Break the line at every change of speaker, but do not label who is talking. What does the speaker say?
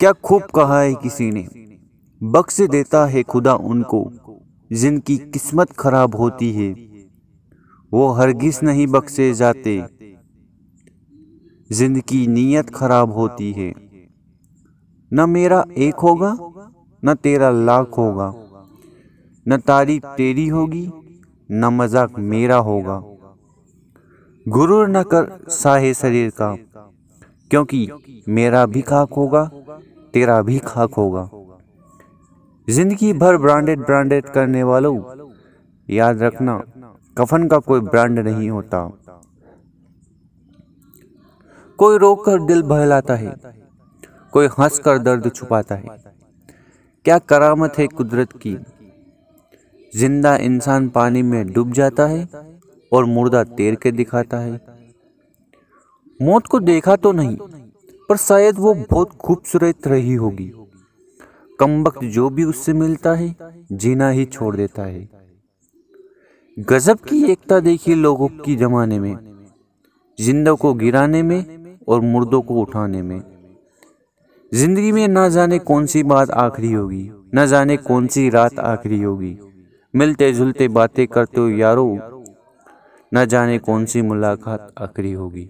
क्या खूब कहा है किसी ने बख्श देता है खुदा उनको जिनकी किस्मत खराब होती है वो हरगिज नहीं बख्शे जाते जिनकी नीयत खराब होती है न मेरा एक होगा न तेरा लाख होगा न तारीफ तेरी होगी न मजाक मेरा होगा गुरूर न कर साहे शरीर का क्योंकि मेरा भी खाक होगा तेरा भी खाक होगा जिंदगी भर ब्रांडेड ब्रांडेड करने वालों याद रखना कफन का कोई ब्रांड नहीं होता कोई रोक कर दिल बहलाता है कोई हंस कर दर्द छुपाता है क्या करामत है कुदरत की जिंदा इंसान पानी में डूब जाता है और मुर्दा तैर के दिखाता है मौत को देखा तो नहीं पर शायद वो बहुत खूबसूरत रही होगी कम वक्त जो भी उससे मिलता है जीना ही छोड़ देता है गजब की एकता देखी लोगों की जमाने में जिंदों को गिराने में और मुर्दों को उठाने में जिंदगी में ना जाने कौन सी बात आखिरी होगी ना जाने कौन सी रात आखिरी होगी मिलते जुलते बातें करते हो यारो ना जाने कौन सी मुलाकात आखिरी होगी